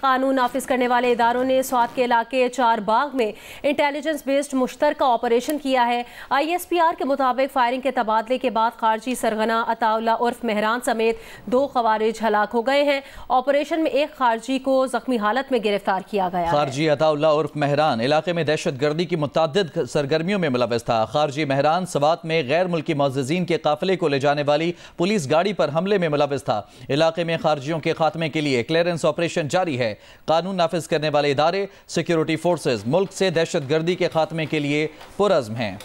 कानून नाफिज करने वाले इदारों ने स्वाद के इलाके चार बाग में इंटेलिजेंस बेस्ड मुश्तर ऑपरेशन किया है आई एस पी आर के मुताबिक फायरिंग के तबादले के बाद खारजी सरगना अताउल्ला उर्फ मेहरान समेत दो खवारिज हलाक हो गए हैं ऑपरेशन में एक खारजी को जख्मी हालत में गिरफ्तार किया गया खारजी अताउल्ला उर्फ मेहरान इलाके में दहशत गर्दी की मुतद सरगर्मियों में मुलवस था खारजी मेहरान सवात में गैर मुल्की मोजीन के काफिले को ले जाने वाली पुलिस गाड़ी पर हमले में मुलवस था इलाके में खारजियों के खात्मे के लिए क्लियरेंस ऑपरेशन जारी है कानून नाफिज करने वाले इदारे सिक्योरिटी फोर्सेज मुल्क से दहशत गर्दी के खात्मे के लिए पुरज़म हैं